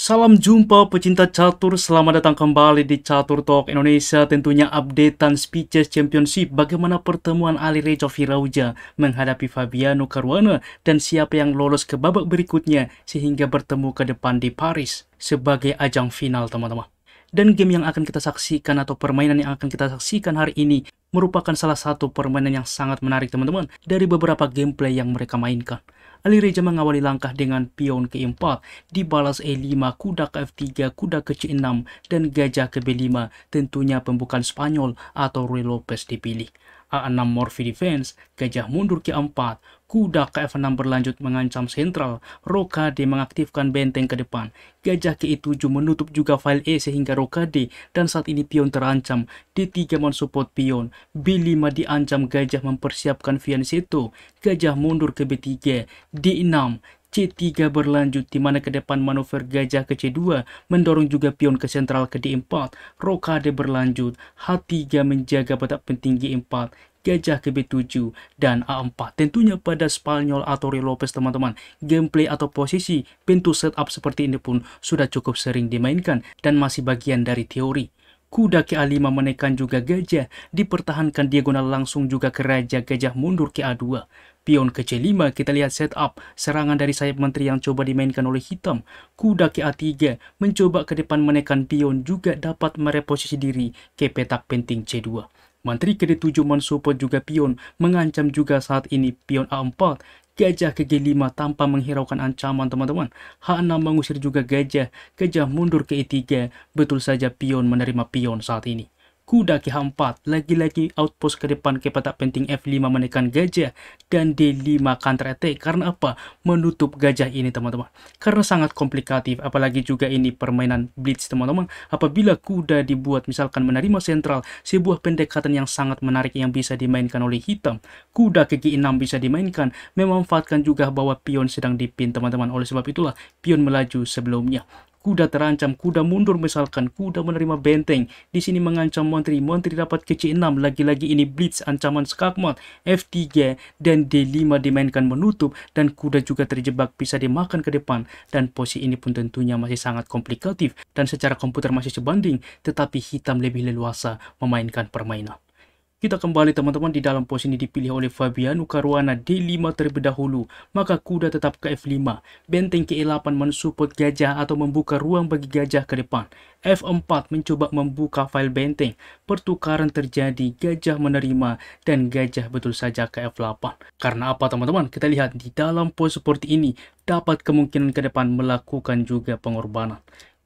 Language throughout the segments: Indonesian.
Salam jumpa pecinta catur, selamat datang kembali di Catur Talk Indonesia tentunya updatean speeches championship bagaimana pertemuan Ali Rejo Firauja menghadapi Fabiano Caruana dan siapa yang lolos ke babak berikutnya sehingga bertemu ke depan di Paris sebagai ajang final teman-teman. Dan game yang akan kita saksikan atau permainan yang akan kita saksikan hari ini merupakan salah satu permainan yang sangat menarik teman-teman dari beberapa gameplay yang mereka mainkan. Ali Reja mengawali langkah dengan pion ke-4, dibalas E5, kuda ke F3, kuda ke C6, dan gajah ke B5. Tentunya pembukaan Spanyol atau Ruy Lopez dipilih. A6 Morphy Defense, Gajah mundur ke 4 Kuda ke F6 berlanjut mengancam sentral, Rokade mengaktifkan benteng ke depan. Gajah ke E7 menutup juga file E sehingga Rokade dan saat ini pion terancam. D3 mensupport pion, B5 diancam gajah mempersiapkan Fianchetto, Gajah mundur ke B3, D6, C3 berlanjut di mana ke depan manuver gajah ke C2 mendorong juga pion ke sentral ke D4, rokade berlanjut, H3 menjaga penting pentinggi 4, gajah ke B7, dan A4. Tentunya pada Spanyol atau Rio Lopez teman-teman, gameplay atau posisi pintu setup seperti ini pun sudah cukup sering dimainkan dan masih bagian dari teori. Kuda KA5 menekan juga gajah, dipertahankan diagonal langsung juga ke raja gajah mundur KA2. Pion ke C5 kita lihat setup, serangan dari sayap menteri yang coba dimainkan oleh hitam. Kuda ke a 3 mencoba ke depan menekan pion juga dapat mereposisi diri ke petak penting C2. Menteri ke D7 mensupport juga pion, mengancam juga saat ini pion A4 Gajah ke G5 tanpa menghiraukan ancaman teman-teman. H6 mengusir juga gajah, gajah mundur ke E3. Betul saja pion menerima pion saat ini kuda ke 4 lagi-lagi outpost ke depan kepada penting F5 menekan gajah dan D5 counter attack karena apa? menutup gajah ini teman-teman karena sangat komplikatif apalagi juga ini permainan blitz teman-teman apabila kuda dibuat misalkan menerima sentral sebuah pendekatan yang sangat menarik yang bisa dimainkan oleh hitam kuda ke G6 bisa dimainkan memanfaatkan juga bahwa pion sedang dipin teman-teman oleh sebab itulah pion melaju sebelumnya kuda terancam, kuda mundur misalkan, kuda menerima benteng. Di sini mengancam menteri. Menteri dapat ke C6, lagi-lagi ini blitz, ancaman skakmat, F3, dan D5 dimainkan menutup, dan kuda juga terjebak bisa dimakan ke depan. Dan posisi ini pun tentunya masih sangat komplikatif, dan secara komputer masih sebanding, tetapi hitam lebih leluasa memainkan permainan. Kita kembali teman-teman di dalam pos ini dipilih oleh Fabiano Caruana D5 terlebih dahulu, maka kuda tetap ke F5. Benteng ke E8 mensupport gajah atau membuka ruang bagi gajah ke depan. F4 mencoba membuka file benteng. Pertukaran terjadi, gajah menerima, dan gajah betul saja ke F8. Karena apa teman-teman? Kita lihat di dalam pos seperti ini, dapat kemungkinan ke depan melakukan juga pengorbanan.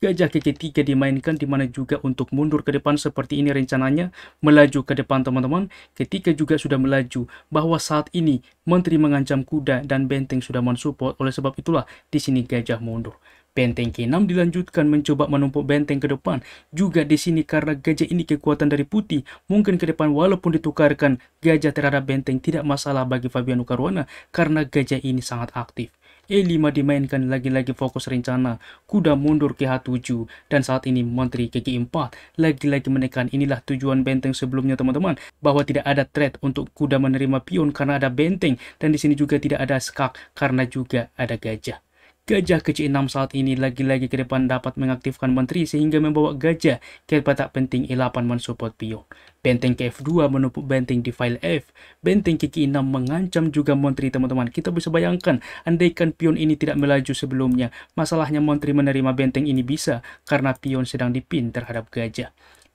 Gajah kaki 3 dimainkan di mana juga untuk mundur ke depan seperti ini rencananya, melaju ke depan teman-teman, ketika juga sudah melaju bahwa saat ini menteri mengancam kuda dan benteng sudah mensupport, oleh sebab itulah di sini gajah mundur. Benteng K6 dilanjutkan mencoba menumpuk benteng ke depan. Juga di sini karena gajah ini kekuatan dari putih, mungkin ke depan walaupun ditukarkan gajah terhadap benteng tidak masalah bagi Fabiano Caruana karena gajah ini sangat aktif. E5 dimainkan lagi-lagi fokus rencana, kuda mundur ke H7, dan saat ini menteri ke G4 lagi-lagi menekan inilah tujuan benteng sebelumnya teman-teman, bahwa tidak ada threat untuk kuda menerima pion karena ada benteng, dan di sini juga tidak ada skak karena juga ada gajah. Gajah kecil 6 saat ini lagi-lagi ke depan dapat mengaktifkan menteri sehingga membawa gajah ke petak penting E8 mensupport Pion. Benteng ke F2 menumpuk benteng di file F. Benteng ke K6 mengancam juga menteri teman-teman. Kita bisa bayangkan andaikan pion ini tidak melaju sebelumnya. Masalahnya menteri menerima benteng ini bisa karena pion sedang dipin terhadap gajah.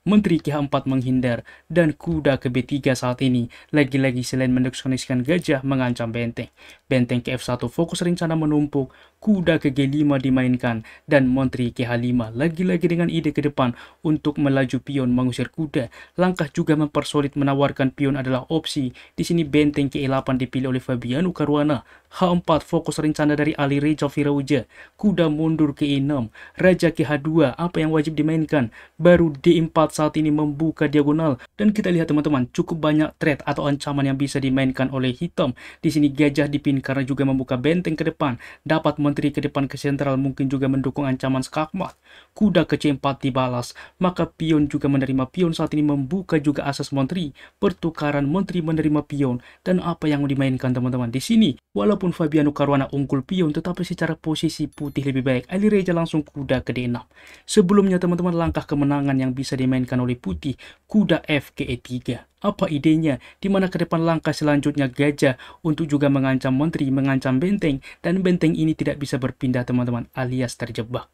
Menteri KH4 menghindar, dan kuda ke B3 saat ini lagi-lagi selain mendeksoniskan gajah mengancam benteng. Benteng kf 1 fokus rencana menumpuk, kuda ke G5 dimainkan, dan Menteri KH5 lagi-lagi dengan ide ke depan untuk melaju pion mengusir kuda. Langkah juga mempersolid menawarkan pion adalah opsi. Di sini benteng ke 8 dipilih oleh Fabiano Caruana H4 fokus rencana dari Ali Reza Firauja. Kuda mundur ke E6, Raja ke H2, apa yang wajib dimainkan? Baru D4 saat ini membuka diagonal. Dan kita lihat teman-teman, cukup banyak threat atau ancaman yang bisa dimainkan oleh hitam. Di sini gajah dipin karena juga membuka benteng ke depan. Dapat menteri ke depan ke sentral mungkin juga mendukung ancaman skakmat. Kuda ke C4 dibalas, maka pion juga menerima pion saat ini membuka juga asas menteri. Pertukaran menteri menerima pion. Dan apa yang dimainkan teman-teman di sini? Walaupun Walaupun Fabiano Caruana unggul pion, tetapi secara posisi putih lebih baik. Ali Reja langsung kuda ke D6. Sebelumnya teman-teman langkah kemenangan yang bisa dimainkan oleh putih, kuda F ke E3. Apa idenya? Di mana ke depan langkah selanjutnya gajah untuk juga mengancam menteri, mengancam benteng, dan benteng ini tidak bisa berpindah teman-teman alias terjebak.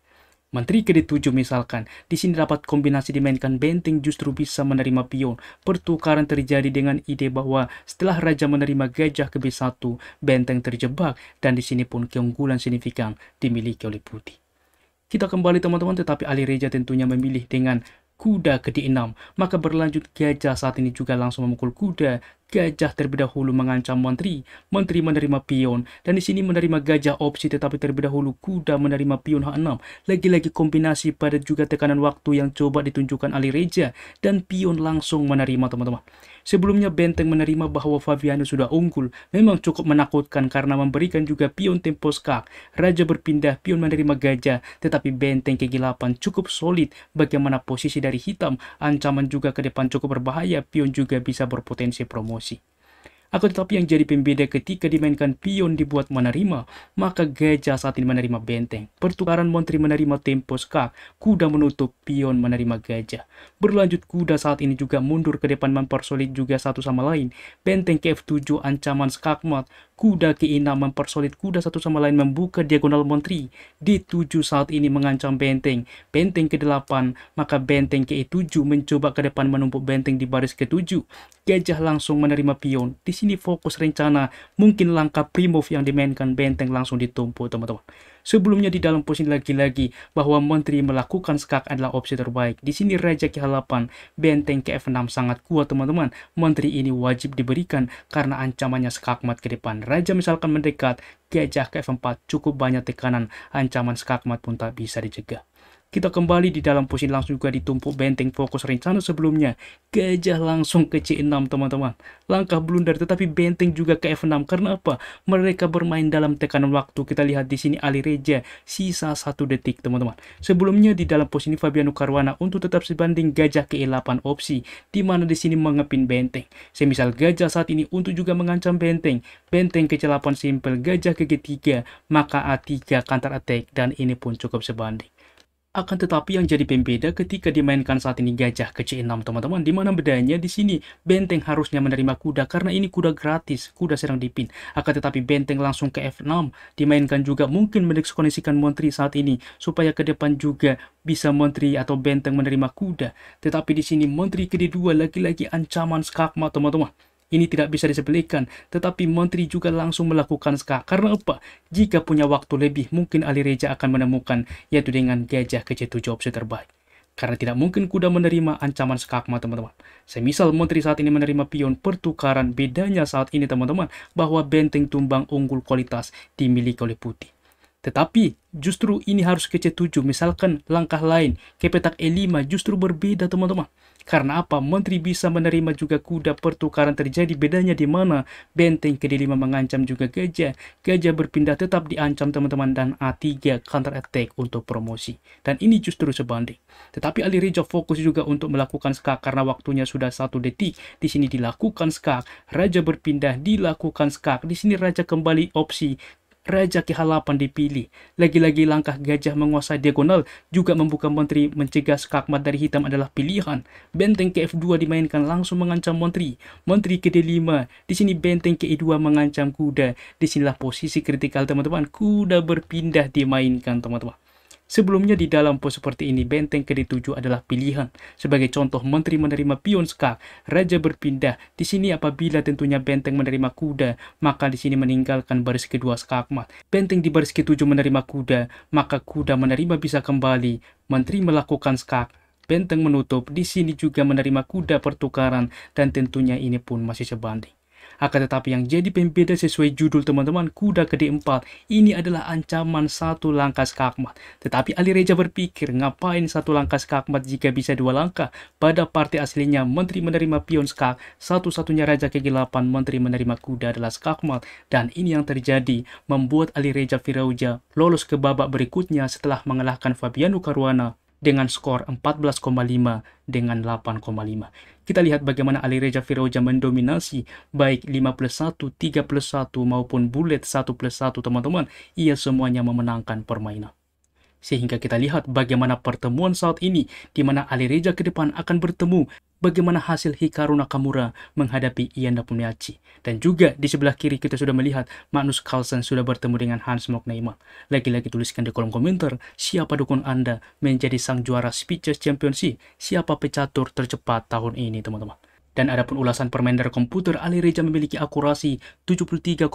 Menteri ke 7 misalkan, di sini dapat kombinasi dimainkan benteng justru bisa menerima pion. Pertukaran terjadi dengan ide bahwa setelah raja menerima gajah ke B1, benteng terjebak dan di sini pun keunggulan signifikan dimiliki oleh putih. Kita kembali teman-teman, tetapi Ali Reja tentunya memilih dengan kuda ke D6, maka berlanjut gajah saat ini juga langsung memukul kuda Gajah terlebih dahulu mengancam menteri. Menteri menerima pion. Dan di sini menerima gajah opsi tetapi terlebih dahulu kuda menerima pion H6. Lagi-lagi kombinasi pada juga tekanan waktu yang coba ditunjukkan Ali Reja. Dan pion langsung menerima teman-teman. Sebelumnya Benteng menerima bahwa Fabiano sudah unggul. Memang cukup menakutkan karena memberikan juga pion tempo skak. Raja berpindah pion menerima gajah. Tetapi Benteng kegelapan cukup solid bagaimana posisi dari hitam. Ancaman juga ke depan cukup berbahaya. Pion juga bisa berpotensi promosi promosi. Akan tetapi yang jadi pembeda ketika dimainkan pion dibuat menerima, maka gajah saat ini menerima benteng. Pertukaran menteri menerima tempo skak, kuda menutup, pion menerima gajah. Berlanjut kuda saat ini juga mundur ke depan mempersulit juga satu sama lain. Benteng f 7 ancaman skakmat, kuda ke 6 mempersolid kuda satu sama lain membuka diagonal Montri. di 7 saat ini mengancam benteng. Benteng ke-8, maka benteng ke 7 mencoba ke depan menumpuk benteng di baris ke-7. Gajah langsung menerima pion. Di sini fokus rencana, mungkin langkah Primov yang dimainkan benteng langsung ditumpuk, teman-teman. Sebelumnya di dalam posisi lagi-lagi bahwa menteri melakukan skak adalah opsi terbaik. Di sini Raja ke 8 benteng KF6 sangat kuat teman-teman. Menteri ini wajib diberikan karena ancamannya skakmat ke depan. Raja misalkan mendekat, gajah KF4 cukup banyak tekanan, ancaman skakmat pun tak bisa dicegah. Kita kembali di dalam posisi langsung juga ditumpuk benteng fokus rencana sebelumnya. Gajah langsung ke C6 teman-teman. Langkah blunder tetapi benteng juga ke F6 karena apa? Mereka bermain dalam tekanan waktu. Kita lihat di sini Ali Reja sisa satu detik teman-teman. Sebelumnya di dalam posisi Fabiano Caruana untuk tetap sebanding gajah ke E8 opsi di mana di sini mengepin benteng. Semisal gajah saat ini untuk juga mengancam benteng. Benteng ke C8 simple gajah ke G3 maka A3 counter attack dan ini pun cukup sebanding. Akan tetapi yang jadi pembeda ketika dimainkan saat ini gajah ke C6 teman-teman, Dimana bedanya di sini benteng harusnya menerima kuda karena ini kuda gratis, kuda serang dipin. Akan tetapi benteng langsung ke F6 dimainkan juga mungkin mendeksikonisikan menteri saat ini supaya ke depan juga bisa menteri atau benteng menerima kuda. Tetapi di sini menteri ke D2 lagi-lagi ancaman skakma teman-teman. Ini tidak bisa disebelikan, tetapi menteri juga langsung melakukan ska. Karena apa? Jika punya waktu lebih, mungkin Ali Reja akan menemukan, yaitu dengan gajah kecil jawab terbaik. Karena tidak mungkin kuda menerima ancaman skakma, teman-teman. Semisal Menteri saat ini menerima pion pertukaran, bedanya saat ini, teman-teman, bahwa benteng tumbang unggul kualitas dimiliki oleh putih. Tetapi justru ini harus ke C7, misalkan langkah lain ke petak E5 justru berbeda teman-teman. Karena apa? Menteri bisa menerima juga kuda pertukaran terjadi bedanya di mana benteng ke D5 mengancam juga gajah. Gajah berpindah tetap diancam teman-teman dan A3 counter attack untuk promosi. Dan ini justru sebanding. Tetapi Ali Rejo fokus juga untuk melakukan skak karena waktunya sudah satu detik. Di sini dilakukan skak, raja berpindah dilakukan skak. Di sini raja kembali opsi Raja K8 dipilih. Lagi-lagi langkah gajah menguasai diagonal juga membuka menteri mencegah skakmat dari hitam adalah pilihan. Benteng ke F2 dimainkan langsung mengancam menteri. Menteri ke D5. Di sini benteng ke E2 mengancam kuda. Di sinilah posisi kritikal teman-teman. Kuda berpindah dimainkan teman-teman. Sebelumnya di dalam pos seperti ini, benteng ke-7 adalah pilihan. Sebagai contoh, menteri menerima pion skak, raja berpindah. Di sini apabila tentunya benteng menerima kuda, maka di sini meninggalkan baris kedua skakmat. Benteng di baris ke-7 menerima kuda, maka kuda menerima bisa kembali. Menteri melakukan skak, benteng menutup. Di sini juga menerima kuda pertukaran dan tentunya ini pun masih sebanding. Akan tetapi yang jadi pembeda sesuai judul teman-teman, kuda ke d 4. Ini adalah ancaman satu langkah skakmat. Tetapi Ali Reja berpikir, ngapain satu langkah skakmat jika bisa dua langkah? Pada partai aslinya, menteri menerima pion skak, satu-satunya raja ke 8 menteri menerima kuda adalah skakmat. Dan ini yang terjadi, membuat Ali Reja Firauja lolos ke babak berikutnya setelah mengalahkan Fabiano Caruana dengan skor 14,5 dengan 8,5. Kita lihat bagaimana Ali Reza Firoja mendominasi baik 5 plus 1, 3 plus 1 maupun bullet 1 plus 1 teman-teman. Ia semuanya memenangkan permainan. Sehingga kita lihat bagaimana pertemuan saat ini di mana Ali Reza ke depan akan bertemu bagaimana hasil Hikaru Nakamura menghadapi Ian Dapumiachi. Dan juga di sebelah kiri kita sudah melihat Magnus Carlsen sudah bertemu dengan Hans Mogneimann. Lagi-lagi tuliskan di kolom komentar siapa dukun Anda menjadi sang juara Speeches Championship, siapa pecatur tercepat tahun ini teman-teman. Dan adapun ulasan permainan komputer, Ali Reza memiliki akurasi 73,6%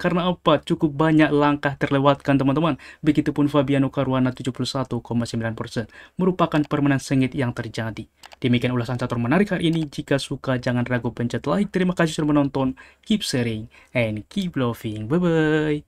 karena apa? Cukup banyak langkah terlewatkan teman-teman. Begitupun Fabiano Caruana 71,9% merupakan permainan sengit yang terjadi. Demikian ulasan catur menarik hari ini. Jika suka jangan ragu pencet like. Terima kasih sudah menonton. Keep sharing and keep loving. Bye-bye.